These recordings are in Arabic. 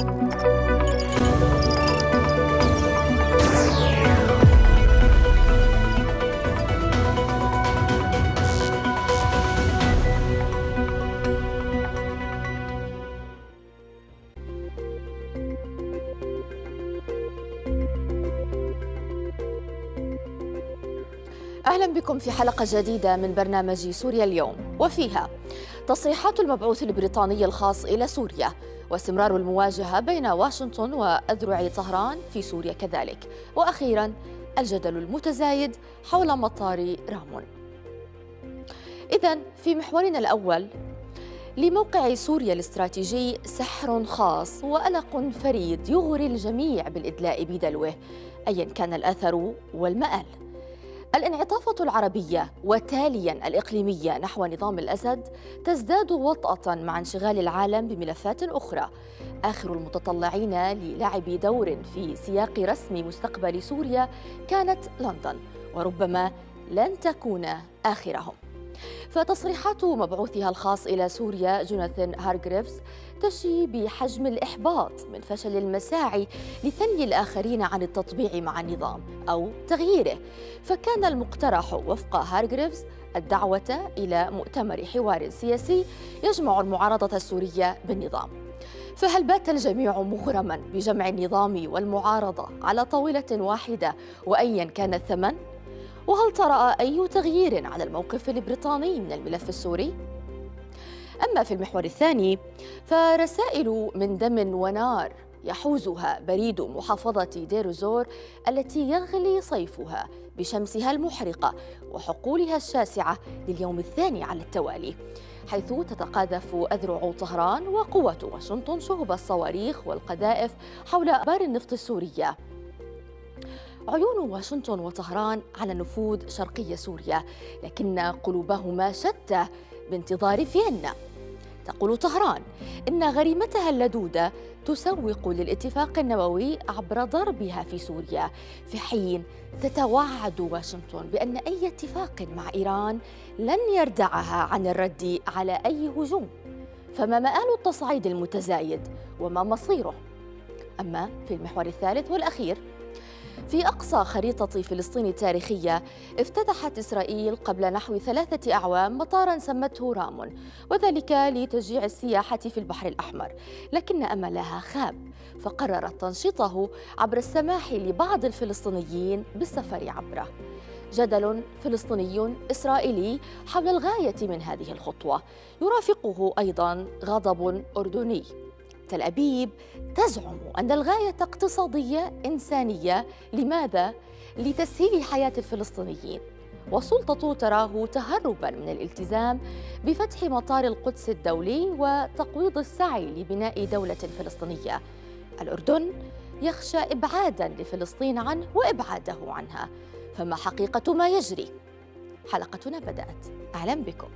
اهلا بكم في حلقه جديده من برنامج سوريا اليوم وفيها تصريحات المبعوث البريطاني الخاص الى سوريا واستمرار المواجهة بين واشنطن وأذرع طهران في سوريا كذلك وأخيرا الجدل المتزايد حول مطار رامون إذا في محورنا الأول لموقع سوريا الاستراتيجي سحر خاص وألق فريد يغري الجميع بالإدلاء بدلوه أيا كان الأثر والمآل الانعطافة العربية وتاليا الإقليمية نحو نظام الأسد تزداد وطأة مع انشغال العالم بملفات أخرى آخر المتطلعين للعب دور في سياق رسم مستقبل سوريا كانت لندن وربما لن تكون آخرهم فتصريحات مبعوثها الخاص إلى سوريا جوناثان هارغريفز تشي بحجم الإحباط من فشل المساعي لثني الآخرين عن التطبيع مع النظام أو تغييره فكان المقترح وفق هارغريفز الدعوة إلى مؤتمر حوار سياسي يجمع المعارضة السورية بالنظام فهل بات الجميع مغرما بجمع النظام والمعارضة على طاولة واحدة وأيا كان الثمن؟ وهل طرأ أي تغيير على الموقف البريطاني من الملف السوري؟ أما في المحور الثاني فرسائل من دم ونار يحوزها بريد محافظة دير الزور التي يغلي صيفها بشمسها المحرقة وحقولها الشاسعة لليوم الثاني على التوالي حيث تتقاذف أذرع طهران وقوة واشنطن شهب الصواريخ والقذائف حول أبار النفط السورية عيون واشنطن وطهران على نفوذ شرقي سوريا لكن قلوبهما شتى بانتظار فيينا تقول طهران إن غريمتها اللدودة تسوق للاتفاق النووي عبر ضربها في سوريا في حين تتوعد واشنطن بأن أي اتفاق مع إيران لن يردعها عن الرد على أي هجوم فما مآل التصعيد المتزايد وما مصيره أما في المحور الثالث والأخير في أقصى خريطة فلسطين التاريخية افتتحت إسرائيل قبل نحو ثلاثة أعوام مطارا سمته رام وذلك لتشجيع السياحة في البحر الأحمر لكن أملها خاب فقررت تنشيطه عبر السماح لبعض الفلسطينيين بالسفر عبره جدل فلسطيني اسرائيلي حول الغايه من هذه الخطوه يرافقه ايضا غضب اردني تل أبيب تزعم أن الغاية اقتصادية إنسانية لماذا؟ لتسهيل حياة الفلسطينيين وسلطة تراه تهربا من الالتزام بفتح مطار القدس الدولي وتقويض السعي لبناء دولة فلسطينية الأردن يخشى إبعادا لفلسطين عنه وإبعاده عنها فما حقيقة ما يجري؟ حلقتنا بدأت أهلا بكم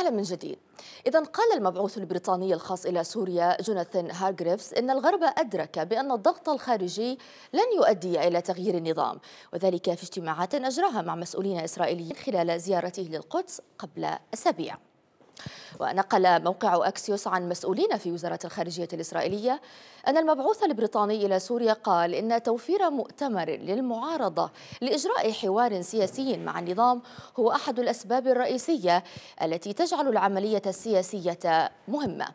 أهلا من جديد إذا قال المبعوث البريطاني الخاص إلى سوريا جوناثان هارغريفز إن الغرب أدرك بأن الضغط الخارجي لن يؤدي إلى تغيير النظام وذلك في اجتماعات أجراها مع مسؤولين إسرائيليين خلال زيارته للقدس قبل أسابيع ونقل موقع أكسيوس عن مسؤولين في وزارة الخارجية الإسرائيلية أن المبعوث البريطاني إلى سوريا قال إن توفير مؤتمر للمعارضة لإجراء حوار سياسي مع النظام هو أحد الأسباب الرئيسية التي تجعل العملية السياسية مهمة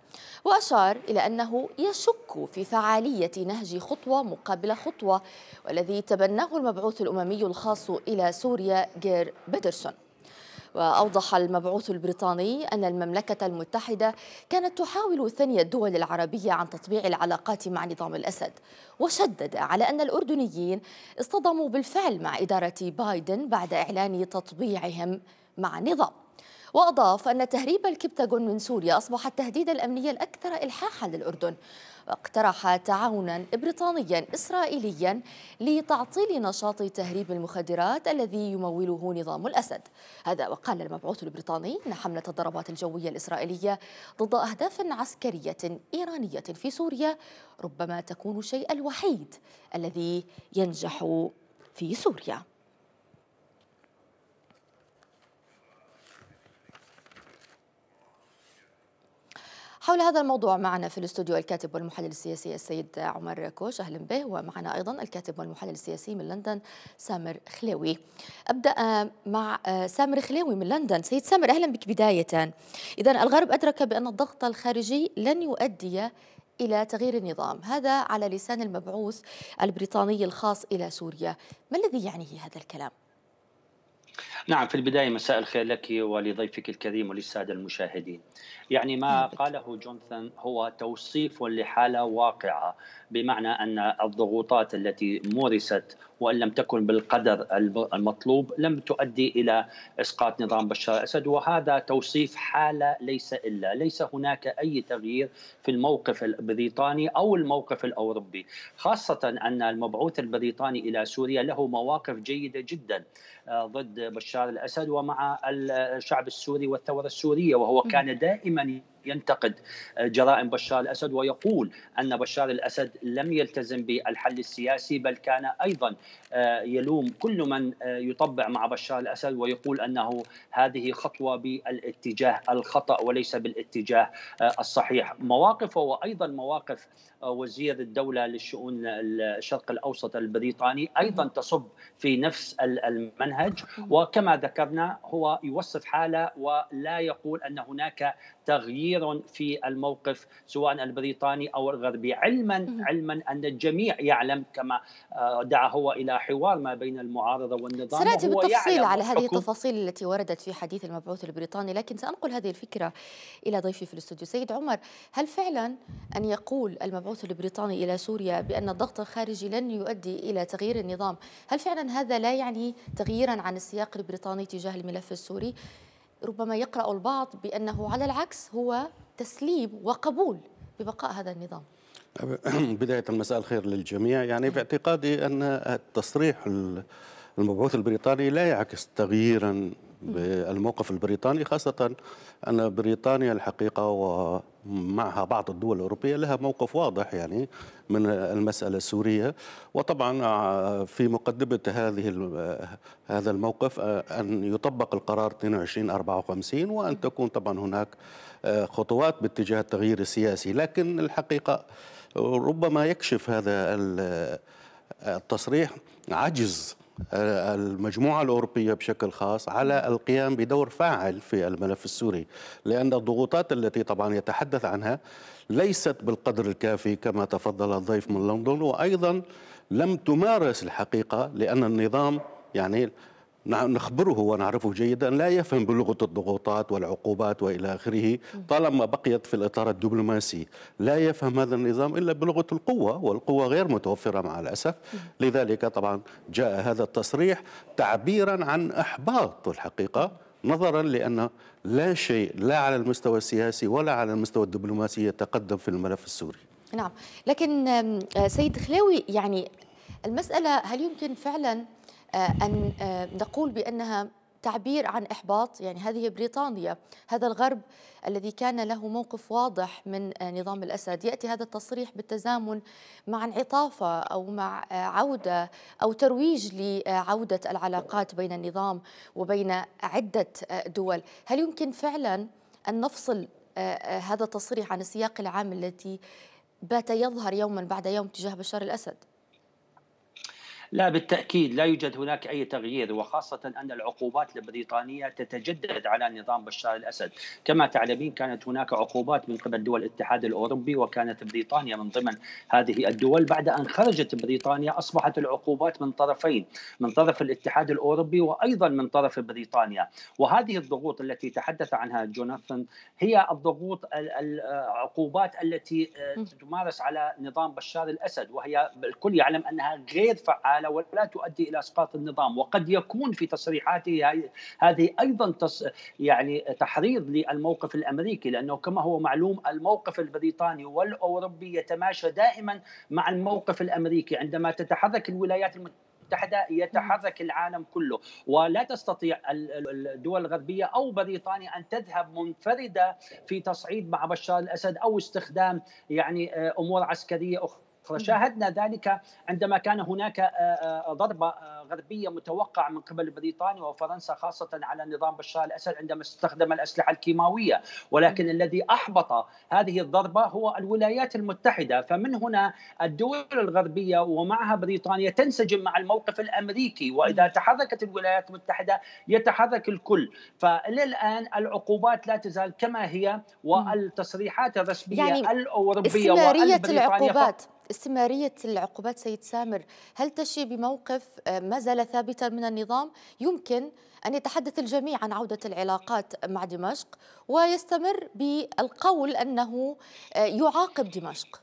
وأشار إلى أنه يشك في فعالية نهج خطوة مقابل خطوة والذي تبناه المبعوث الأممي الخاص إلى سوريا غير بيدرسون وأوضح المبعوث البريطاني أن المملكة المتحدة كانت تحاول ثني الدول العربية عن تطبيع العلاقات مع نظام الأسد وشدد على أن الأردنيين اصطدموا بالفعل مع إدارة بايدن بعد إعلان تطبيعهم مع نظام وأضاف أن تهريب الكبتاغون من سوريا أصبح التهديد الأمني الأكثر إلحاحا للأردن واقترح تعاونا بريطانيا إسرائيليا لتعطيل نشاط تهريب المخدرات الذي يموله نظام الأسد هذا وقال المبعوث البريطاني أن حملة الضربات الجوية الإسرائيلية ضد أهداف عسكرية إيرانية في سوريا ربما تكون الشيء الوحيد الذي ينجح في سوريا حول هذا الموضوع معنا في الاستوديو الكاتب والمحلل السياسي السيد عمر كوش اهلا به ومعنا ايضا الكاتب والمحلل السياسي من لندن سامر خلاوي ابدا آه، مع آه، سامر خلاوي من لندن سيد سامر اهلا بك بدايه اذا الغرب ادرك بان الضغط الخارجي لن يؤدي الى تغيير النظام هذا على لسان المبعوث البريطاني الخاص الى سوريا ما الذي يعنيه هذا الكلام نعم في البداية مساء الخير لك ولضيفك الكريم وللسادة المشاهدين يعني ما نعم. قاله جونثان هو توصيف لحالة واقعة بمعنى أن الضغوطات التي مورست وان لم تكن بالقدر المطلوب لم تؤدي الى اسقاط نظام بشار الاسد وهذا توصيف حاله ليس الا، ليس هناك اي تغيير في الموقف البريطاني او الموقف الاوروبي، خاصه ان المبعوث البريطاني الى سوريا له مواقف جيده جدا آه، ضد بشار بشار الاسد ومع الشعب السوري والثوره السوريه وهو كان دائما ينتقد آه، جرائم بشار الاسد ويقول ان بشار الاسد لم يلتزم بالحل السياسي بل كان ايضا آه، يلوم كل من آه، يطبع مع بشار الاسد ويقول انه هذه خطوه بالاتجاه الخطا وليس بالاتجاه الصحيح، مواقفه وايضا مواقف وزير الدوله للشؤون الشرق الاوسط البريطاني ايضا تصب في نفس المنهج وكما ذكرنا هو يوصف حاله ولا يقول ان هناك تغيير كثيرا في الموقف سواء البريطاني او الغربي علما علما ان الجميع يعلم كما آه، دعا هو الى حوار ما بين المعارضه والنظام سناتي بالتفصيل على هذه التفاصيل التي وردت في حديث المبعوث البريطاني لكن سانقل هذه الفكره الى ضيفي في الاستوديو سيد عمر هل فعلا ان يقول المبعوث البريطاني الى سوريا بان الضغط الخارجي لن يؤدي الى تغيير النظام هل فعلا هذا لا يعني تغييرا عن السياق البريطاني تجاه الملف السوري ربما يقرأ البعض بأنه على العكس هو تسليم وقبول ببقاء هذا النظام بداية مساء الخير للجميع يعني في اعتقادي أن التصريح المبعوث البريطاني لا يعكس تغييرا بالموقف البريطاني خاصة أن بريطانيا الحقيقة و معها بعض الدول الأوروبية لها موقف واضح يعني من المسألة السورية وطبعا آه، في مقدمة هذه آه، هذا الموقف آه، أن يطبق القرار 2254 وأن تكون طبعا هناك خطوات باتجاه التغيير السياسي لكن الحقيقة ربما يكشف هذا التصريح عجز المجموعة الأوروبية بشكل خاص على القيام بدور فاعل في الملف السوري لأن الضغوطات التي طبعا يتحدث عنها ليست بالقدر الكافي كما تفضل الضيف من لندن وأيضا لم تمارس الحقيقة لأن النظام يعني نخبره ونعرفه جيدا لا يفهم بلغة الضغوطات والعقوبات وإلى آخره طالما بقيت في الإطار الدبلوماسي لا يفهم هذا النظام إلا بلغة القوة والقوة غير متوفرة مع الأسف لذلك طبعا جاء هذا التصريح تعبيرا عن إحباط الحقيقة نظرا لأن لا شيء لا على المستوى السياسي ولا على المستوى الدبلوماسي يتقدم في الملف السوري نعم لكن آه، سيد خلاوي يعني المسألة هل يمكن فعلا آه، أن آه، نقول بأنها تعبير عن إحباط يعني هذه بريطانيا هذا الغرب الذي كان له موقف واضح من آه، نظام الأسد يأتي هذا التصريح بالتزامن مع انعطافة أو مع عودة أو ترويج لعودة العلاقات بين النظام وبين عدة دول هل يمكن فعلا أن نفصل هذا التصريح عن السياق العام التي بات يظهر يوما بعد يوم تجاه بشار الأسد؟ لا بالتاكيد لا يوجد هناك اي تغيير وخاصه ان العقوبات البريطانيه تتجدد على نظام بشار الاسد، كما تعلمين كانت هناك عقوبات من قبل دول الاتحاد الاوروبي وكانت بريطانيا من ضمن هذه الدول، بعد ان خرجت بريطانيا اصبحت العقوبات من طرفين، من طرف الاتحاد الاوروبي وايضا من طرف بريطانيا، وهذه الضغوط التي تحدث عنها جوناثان هي الضغوط العقوبات التي آه، تمارس على نظام بشار الاسد وهي الكل يعلم انها غير فعاله العماله ولا تؤدي الى اسقاط النظام وقد يكون في تصريحاته هذه ايضا تص يعني تحريض للموقف الامريكي لانه كما هو معلوم الموقف البريطاني والاوروبي يتماشى دائما مع الموقف الامريكي عندما تتحرك الولايات المتحدة يتحرك العالم كله ولا تستطيع الدول الغربية أو بريطانيا أن تذهب منفردة في تصعيد مع بشار الأسد أو استخدام يعني آه، أمور عسكرية أخرى فشاهدنا ذلك عندما كان هناك آه، آه، ضربة آه، غربية متوقعة من قبل بريطانيا وفرنسا خاصة على نظام بشار الأسد عندما استخدم الأسلحة الكيماوية ولكن الذي أحبط هذه الضربة هو الولايات المتحدة فمن هنا الدول الغربية ومعها بريطانيا تنسجم مع الموقف الأمريكي وإذا تحركت الولايات المتحدة يتحرك الكل فإلى الآن العقوبات لا تزال كما هي والتصريحات الرسمية يعني الأوروبية استمرارية العقوبات استمرارية العقوبات سيد سامر هل تشي بموقف آه، ما زال ثابتا من النظام يمكن أن يتحدث الجميع عن عودة العلاقات مع دمشق ويستمر بالقول أنه آه، يعاقب دمشق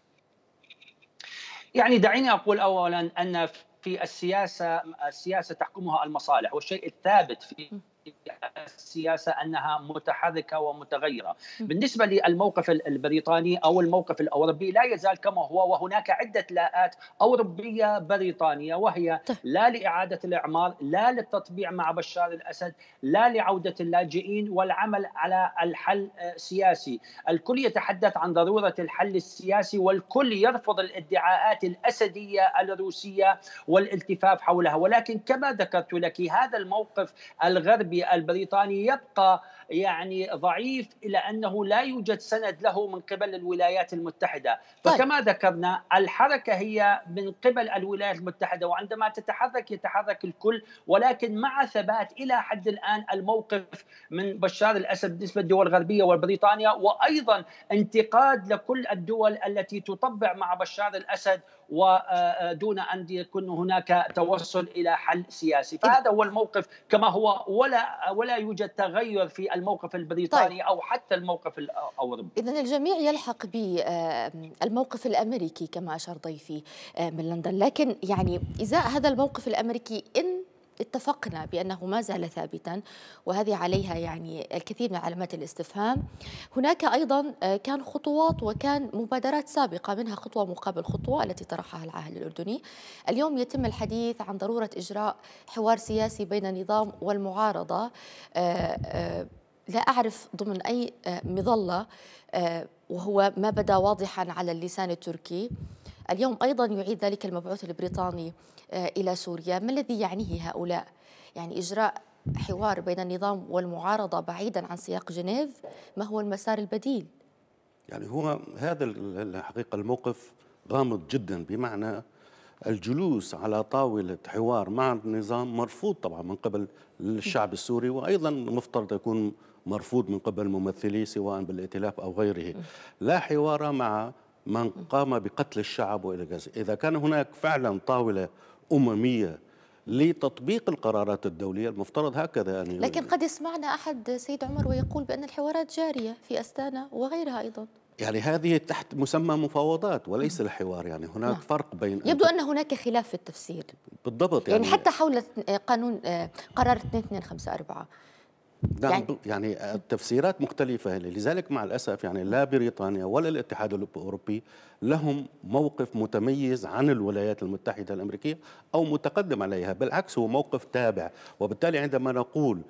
يعني دعيني أقول أولا أن في السياسة السياسة تحكمها المصالح والشيء الثابت في السياسه انها متحركه ومتغيره. بالنسبه للموقف البريطاني او الموقف الاوروبي لا يزال كما هو وهناك عده لاءات اوروبيه بريطانيه وهي طيب. لا لاعاده الاعمار، لا للتطبيع مع بشار الاسد، لا لعوده اللاجئين والعمل على الحل السياسي، الكل يتحدث عن ضروره الحل السياسي والكل يرفض الادعاءات الاسديه الروسيه والالتفاف حولها، ولكن كما ذكرت لك هذا الموقف الغربي الغربي البريطاني يبقى يعني ضعيف الى انه لا يوجد سند له من قبل الولايات المتحده، طيب. فكما ذكرنا الحركه هي من قبل الولايات المتحده وعندما تتحرك يتحرك الكل ولكن مع ثبات الى حد الان الموقف من بشار الاسد بالنسبه للدول الغربيه وبريطانيا وايضا انتقاد لكل الدول التي تطبع مع بشار الاسد ودون ان يكون هناك توصل الى حل سياسي فهذا هو الموقف كما هو ولا ولا يوجد تغير في الموقف البريطاني طيب. او حتى الموقف الاوروبي اذا الجميع يلحق بالموقف الامريكي كما اشار ضيفي من لندن لكن يعني ازاء هذا الموقف الامريكي ان اتفقنا بأنه ما زال ثابتا وهذه عليها يعني الكثير من علامات الاستفهام هناك أيضا آه، كان خطوات وكان مبادرات سابقة منها خطوة مقابل خطوة التي طرحها العاهل الأردني اليوم يتم الحديث عن ضرورة إجراء حوار سياسي بين النظام والمعارضة آه، آه، لا أعرف ضمن أي مظلة وهو ما بدا واضحا على اللسان التركي اليوم أيضا يعيد ذلك المبعوث البريطاني آه، إلى سوريا ما الذي يعنيه هؤلاء؟ يعني إجراء حوار بين النظام والمعارضة بعيدا عن سياق جنيف ما هو المسار البديل؟ يعني هو هذا الحقيقة الموقف غامض جدا بمعنى الجلوس على طاولة حوار مع النظام مرفوض طبعا من قبل الشعب السوري وأيضا مفترض يكون مرفوض من قبل ممثليه سواء بالائتلاف أو غيره لا حوار مع من قام بقتل الشعب والى غزه، اذا كان هناك فعلا طاوله امميه لتطبيق القرارات الدوليه المفترض هكذا يعني لكن قد يسمعنا احد سيد عمر ويقول بان الحوارات جاريه في استانا وغيرها ايضا يعني هذه تحت مسمى مفاوضات وليس الحوار يعني هناك لا. نعم. فرق بين يبدو أن, أن هناك خلاف في التفسير بالضبط يعني, يعني حتى حول قانون آه، قرار 2254 نعم يعني, يعني التفسيرات آه، مختلفة لذلك مع الأسف يعني لا بريطانيا ولا الاتحاد الأوروبي لهم موقف متميز عن الولايات المتحدة الأمريكية أو متقدم عليها بالعكس هو موقف تابع وبالتالي عندما نقول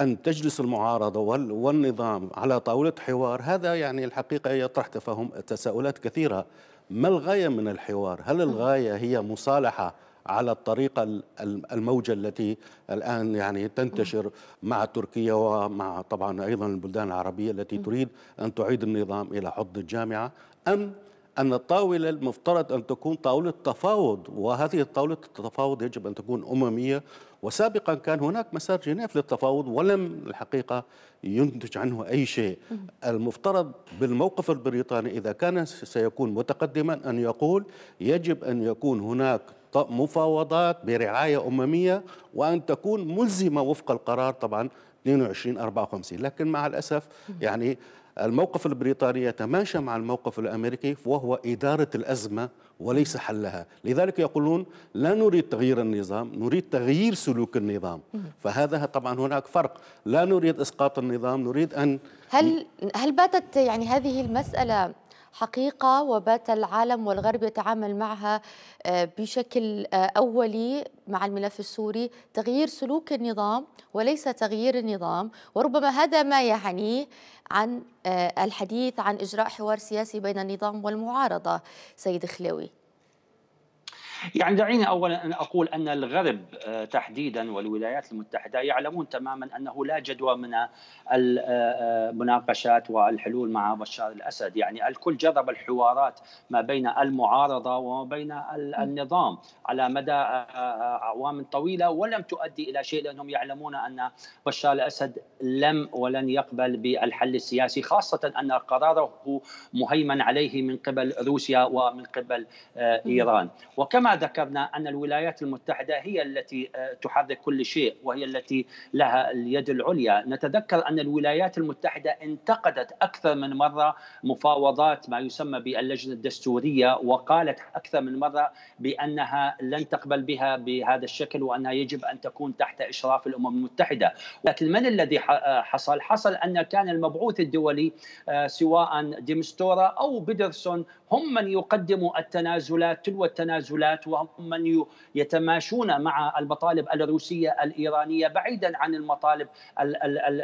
أن تجلس المعارضة والنظام على طاولة حوار هذا يعني الحقيقة يطرح تفاهم تساؤلات كثيرة ما الغاية من الحوار؟ هل الغاية هي مصالحة على الطريقة الموجة التي الآن يعني تنتشر مع تركيا ومع طبعا أيضا البلدان العربية التي تريد أن تعيد النظام إلى حضن الجامعة أم أن الطاولة المفترض أن تكون طاولة تفاوض وهذه الطاولة التفاوض يجب أن تكون أممية وسابقا كان هناك مسار جنيف للتفاوض ولم الحقيقة ينتج عنه أي شيء المفترض بالموقف البريطاني إذا كان سيكون متقدما أن يقول يجب أن يكون هناك مفاوضات برعاية أممية وأن تكون ملزمة وفق القرار طبعا 2254 لكن مع الأسف يعني الموقف البريطاني يتماشى مع الموقف الامريكي وهو اداره الازمه وليس حلها، لذلك يقولون لا نريد تغيير النظام، نريد تغيير سلوك النظام، فهذا طبعا هناك فرق، لا نريد اسقاط النظام، نريد ان هل هل باتت يعني هذه المساله حقيقة وبات العالم والغرب يتعامل معها آه، بشكل آه، أولي مع الملف السوري تغيير سلوك النظام وليس تغيير النظام وربما هذا ما يعنيه عن آه، الحديث عن إجراء حوار سياسي بين النظام والمعارضة سيد خلوي يعني دعيني اولا ان اقول ان الغرب آه، تحديدا والولايات المتحده يعلمون تماما انه لا جدوى من المناقشات آه، آه، والحلول مع بشار الاسد، يعني الكل جرب الحوارات ما بين المعارضه وما بين النظام على مدى اعوام طويله ولم تؤدي الى شيء لانهم يعلمون ان بشار الاسد لم ولن يقبل بالحل السياسي خاصه ان قراره مهيمن عليه من قبل روسيا ومن قبل ايران، وكما ذكرنا ان الولايات المتحده هي التي آه، تحرك كل شيء وهي التي لها اليد العليا، نتذكر ان الولايات المتحده انتقدت اكثر من مره مفاوضات ما يسمى باللجنه الدستوريه وقالت اكثر من مره بانها لن تقبل بها بهذا الشكل وانها يجب ان تكون تحت اشراف الامم المتحده، لكن من الذي آه، حصل؟ حصل ان كان المبعوث الدولي آه، سواء ديمستورا او بيدرسون هم من يقدموا التنازلات تلو التنازلات وهم من يتماشون مع المطالب الروسية الإيرانية بعيدا عن المطالب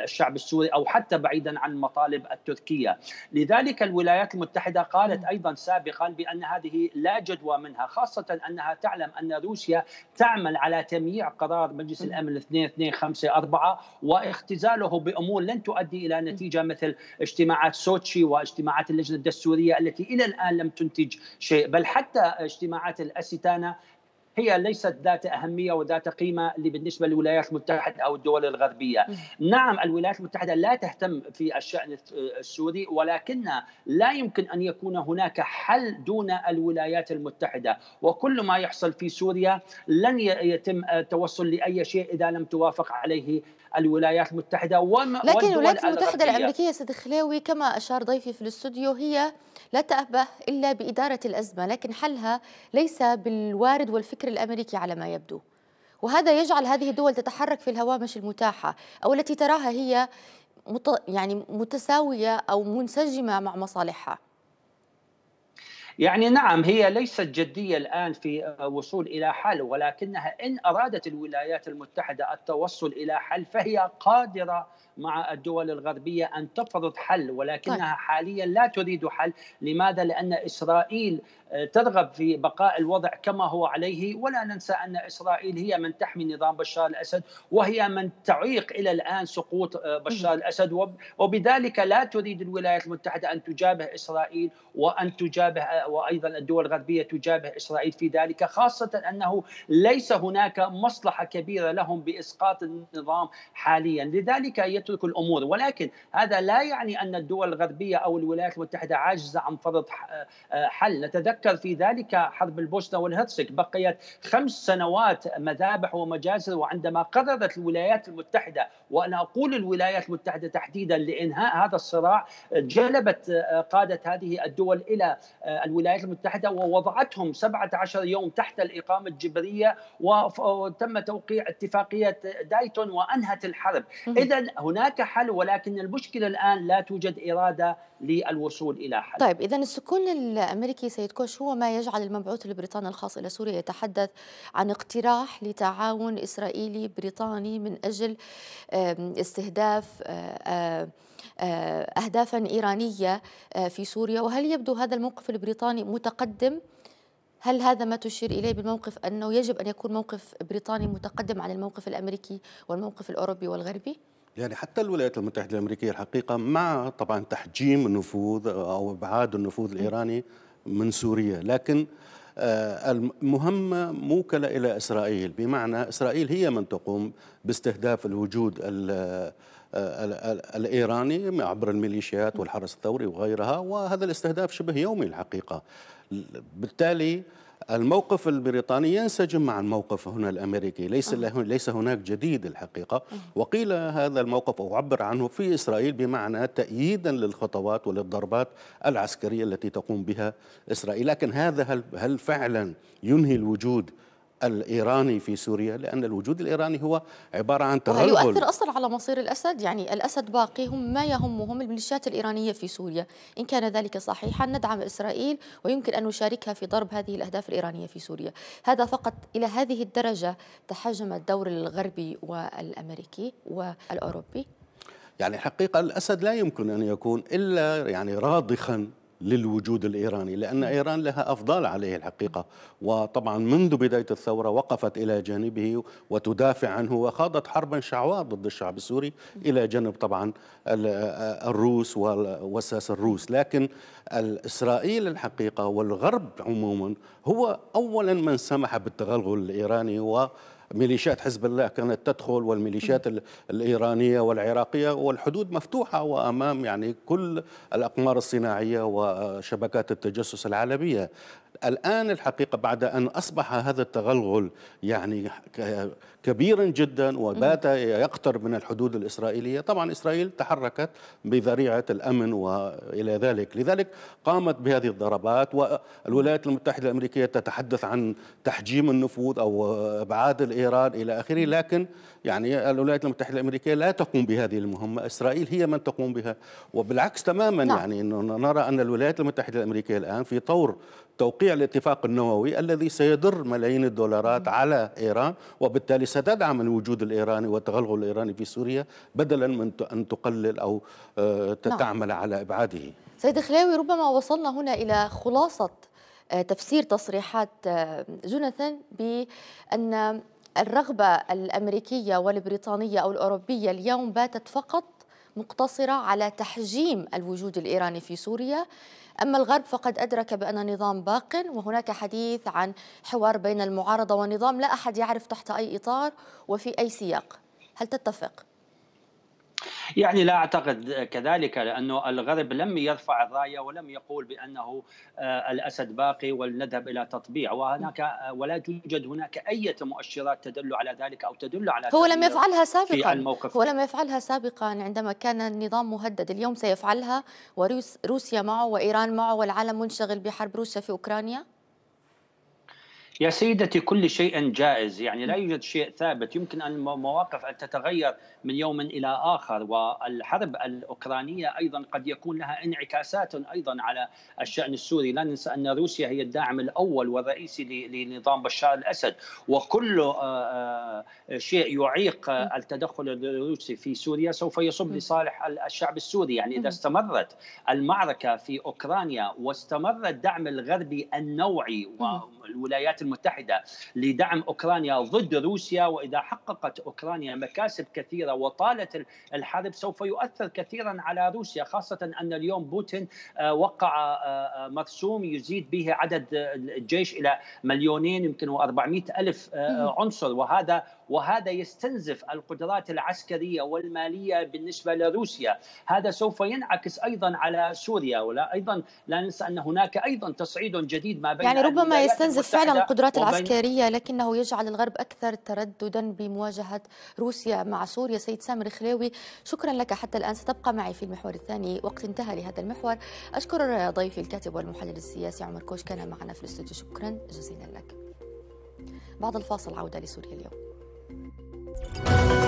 الشعب السوري أو حتى بعيدا عن المطالب التركية لذلك الولايات المتحدة قالت أيضا سابقا بأن هذه لا جدوى منها خاصة أنها تعلم أن روسيا تعمل على تمييع قرار مجلس الأمن 2254 واختزاله بأمور لن تؤدي إلى نتيجة مثل اجتماعات سوتشي واجتماعات اللجنة الدستورية التي إلى الآن لم تنتج شيء بل حتى اجتماعات الأستانة هي ليست ذات أهمية وذات قيمة بالنسبة للولايات المتحدة أو الدول الغربية نعم الولايات المتحدة لا تهتم في الشأن السوري ولكن لا يمكن أن يكون هناك حل دون الولايات المتحدة وكل ما يحصل في سوريا لن يتم التوصل لأي شيء إذا لم توافق عليه الولايات المتحدة لكن الولايات المتحدة الأمريكية سيد خلاوي كما أشار ضيفي في الاستوديو هي لا تأبه إلا بإدارة الأزمة لكن حلها ليس بالوارد والفكر الأمريكي على ما يبدو وهذا يجعل هذه الدول تتحرك في الهوامش المتاحة أو التي تراها هي مت يعني متساوية أو منسجمة مع مصالحها يعني نعم هي ليست جدية الآن في وصول إلى حل ولكنها إن أرادت الولايات المتحدة التوصل إلى حل فهي قادرة مع الدول الغربية أن تفرض حل ولكنها طيب. حاليا لا تريد حل لماذا؟ لأن إسرائيل آه، ترغب في بقاء الوضع كما هو عليه ولا ننسى أن إسرائيل هي من تحمي نظام بشار الأسد وهي من تعيق إلى الآن سقوط آه، بشار الأسد وبذلك لا تريد الولايات المتحدة أن تجابه إسرائيل وأن تجابه آه، وأيضا الدول الغربية تجابه إسرائيل في ذلك خاصة أنه ليس هناك مصلحة كبيرة لهم بإسقاط النظام حاليا لذلك تلك الامور ولكن هذا لا يعني ان الدول الغربيه او الولايات المتحده عاجزه عن فرض آه، حل نتذكر في ذلك حرب البوسنه والهرسك بقيت خمس سنوات مذابح ومجازر وعندما قررت الولايات المتحده وانا اقول الولايات المتحده تحديدا لانهاء هذا الصراع جلبت آه، قاده هذه الدول الى آه، الولايات المتحده ووضعتهم 17 يوم تحت الاقامه الجبريه وتم توقيع اتفاقيه دايتون وانهت الحرب اذا هناك حل ولكن المشكله الان لا توجد اراده للوصول الى حل. طيب اذا السكون الامريكي سيد كوش هو ما يجعل المبعوث البريطاني الخاص الى سوريا يتحدث عن اقتراح لتعاون اسرائيلي بريطاني من اجل استهداف اهدافا ايرانيه في سوريا وهل يبدو هذا الموقف البريطاني متقدم؟ هل هذا ما تشير إليه بالموقف أنه يجب أن يكون موقف بريطاني متقدم عن الموقف الأمريكي والموقف الأوروبي والغربي؟ يعني حتى الولايات المتحدة الأمريكية الحقيقة مع طبعا تحجيم النفوذ أو إبعاد النفوذ الإيراني من سوريا لكن آه، المهمة موكلة إلى إسرائيل بمعنى إسرائيل هي من تقوم باستهداف الوجود آه، الإيراني عبر الميليشيات والحرس الثوري وغيرها وهذا الاستهداف شبه يومي الحقيقة بالتالي الموقف البريطاني ينسجم مع الموقف هنا الامريكي، ليس آه. ليس هناك جديد الحقيقه، آه. وقيل هذا الموقف او عبر عنه في اسرائيل بمعنى تأييدا للخطوات وللضربات العسكريه التي تقوم بها اسرائيل، لكن هذا هل, هل فعلا ينهي الوجود الايراني في سوريا لان الوجود الايراني هو عباره عن تغلغل هل يؤثر اصلا على مصير الاسد؟ يعني الاسد باقي هم ما يهمهم الميليشيات الايرانيه في سوريا، ان كان ذلك صحيحا ندعم اسرائيل ويمكن ان نشاركها في ضرب هذه الاهداف الايرانيه في سوريا، هذا فقط الى هذه الدرجه تحجم الدور الغربي والامريكي والاوروبي؟ يعني حقيقه الاسد لا يمكن ان يكون الا يعني راضخا للوجود الإيراني لأن إيران لها أفضال عليه الحقيقة وطبعا منذ بداية الثورة وقفت إلى جانبه وتدافع عنه وخاضت حربا شعواء ضد الشعب السوري إلى جانب طبعا الروس والساس الروس لكن إسرائيل الحقيقة والغرب عموما هو أولا من سمح بالتغلغل الإيراني و ميليشيات حزب الله كانت تدخل والميليشيات الإيرانية والعراقية والحدود مفتوحة وأمام يعني كل الأقمار الصناعية وشبكات التجسس العالمية الآن الحقيقة بعد أن أصبح هذا التغلغل يعني كبيرا جدا وبات يقترب من الحدود الإسرائيلية طبعا إسرائيل تحركت بذريعة الأمن وإلى ذلك لذلك قامت بهذه الضربات والولايات المتحدة الأمريكية تتحدث عن تحجيم النفوذ أو إبعاد الإيران إلى آخره لكن يعني الولايات المتحدة الأمريكية لا تقوم بهذه المهمة إسرائيل هي من تقوم بها وبالعكس تماما نعم. يعني نرى أن الولايات المتحدة الأمريكية الآن في طور توقيع الاتفاق النووي الذي سيضر ملايين الدولارات على إيران وبالتالي ستدعم الوجود الإيراني والتغلغل الإيراني في سوريا بدلا من أن تقلل أو آه، نعم. تعمل على إبعاده سيد خلاوي ربما وصلنا هنا إلى خلاصة آه، تفسير تصريحات آه، جوناثان بأن الرغبة الأمريكية والبريطانية أو الأوروبية اليوم باتت فقط مقتصرة على تحجيم الوجود الإيراني في سوريا أما الغرب فقد أدرك بأن نظام باق وهناك حديث عن حوار بين المعارضة والنظام لا أحد يعرف تحت أي إطار وفي أي سياق هل تتفق؟ يعني لا اعتقد كذلك لانه الغرب لم يرفع الرايه ولم يقول بانه آه، الاسد باقي ولنذهب الى تطبيع وهناك آه، ولا توجد هناك اي مؤشرات تدل على ذلك او تدل على هو لم يفعلها سابقا الموقف هو لم يفعلها سابقا عندما كان النظام مهدد اليوم سيفعلها وروسيا معه وايران معه والعالم منشغل بحرب روسيا في اوكرانيا يا سيدتي كل شيء جائز يعني لا يوجد شيء ثابت يمكن أن المواقف أن تتغير من يوم إلى آخر والحرب الأوكرانية أيضا قد يكون لها انعكاسات أيضا على الشأن السوري لا ننسى أن روسيا هي الداعم الأول والرئيسي لنظام بشار الأسد وكل آه، آه، شيء يعيق التدخل الروسي في سوريا سوف يصب لصالح الشعب السوري يعني إذا استمرت المعركة في أوكرانيا واستمر الدعم الغربي النوعي والولايات المتحدة لدعم أوكرانيا ضد روسيا وإذا حققت أوكرانيا مكاسب كثيرة وطالت الحرب سوف يؤثر كثيرا على روسيا خاصة أن اليوم بوتين آه، وقع آه، آه، مرسوم يزيد به عدد الجيش إلى مليونين يمكن و400 ألف عنصر وهذا وهذا يستنزف القدرات العسكريه والماليه بالنسبه لروسيا، هذا سوف ينعكس ايضا على سوريا ولا ايضا لا ننسى ان هناك ايضا تصعيد جديد ما بين يعني ربما يستنزف فعلا القدرات العسكرية لكنه يجعل الغرب أكثر ترددا بمواجهة روسيا مع سوريا سيد سامر خلاوي شكرا لك حتى الآن ستبقى معي في المحور الثاني وقت انتهى لهذا المحور أشكر ضيفي الكاتب والمحلل السياسي عمر كوش كان معنا في الاستوديو شكرا جزيلا لك بعد الفاصل عودة لسوريا اليوم